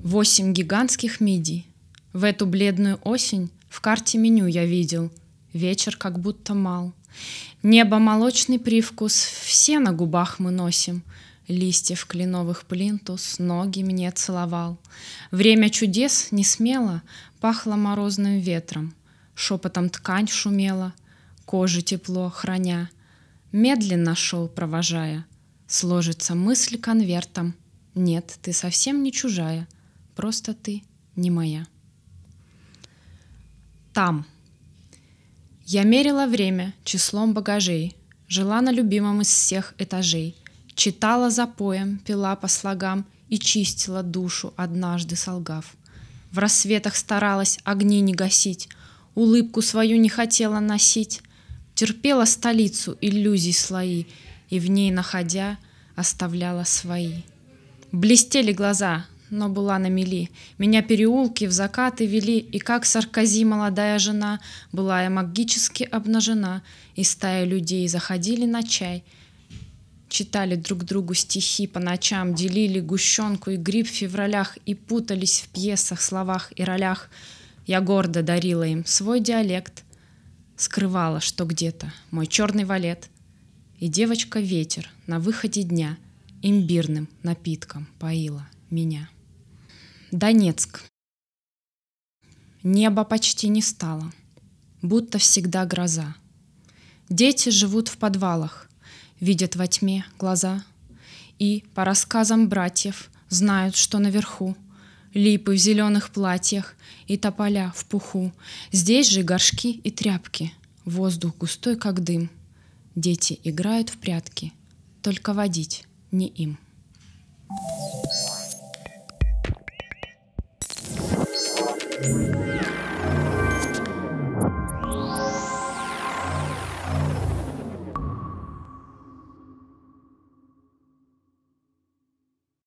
Восемь гигантских мидий. В эту бледную осень в карте меню я видел. Вечер как будто мал. Небо молочный привкус, все на губах мы носим. Листьев кленовых плинтус ноги мне целовал. Время чудес не смело пахло морозным ветром. Шепотом ткань шумела, кожи тепло храня. Медленно шел, провожая. Сложится мысль конвертом. Нет, ты совсем не чужая, просто ты не моя. Там. Я мерила время числом багажей, жила на любимом из всех этажей, читала за поем, пила по слогам и чистила душу, однажды солгав. В рассветах старалась огни не гасить, улыбку свою не хотела носить, терпела столицу иллюзий слои, и в ней, находя, оставляла свои. Блестели глаза, но была на мели. Меня переулки в закаты вели, и как саркази молодая жена была я магически обнажена, и стая людей заходили на чай, читали друг другу стихи по ночам, делили гущенку и гриб в февралях и путались в пьесах, словах и ролях. Я гордо дарила им свой диалект, скрывала, что где-то мой черный валет и девочка ветер на выходе дня имбирным напитком поила меня. Донецк. Небо почти не стало, будто всегда гроза. Дети живут в подвалах, видят во тьме глаза и, по рассказам братьев, знают, что наверху — липы в зеленых платьях и тополя в пуху. Здесь же горшки и тряпки, воздух густой, как дым. Дети играют в прятки, только водить не им. thank you